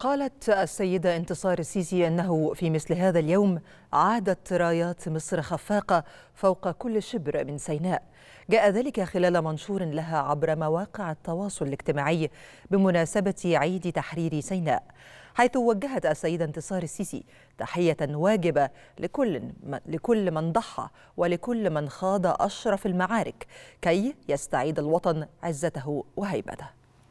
قالت السيدة انتصار السيسي أنه في مثل هذا اليوم عادت رايات مصر خفاقة فوق كل شبر من سيناء جاء ذلك خلال منشور لها عبر مواقع التواصل الاجتماعي بمناسبة عيد تحرير سيناء حيث وجهت السيدة انتصار السيسي تحية واجبة لكل لكل من ضحى ولكل من خاض أشرف المعارك كي يستعيد الوطن عزته وهيبته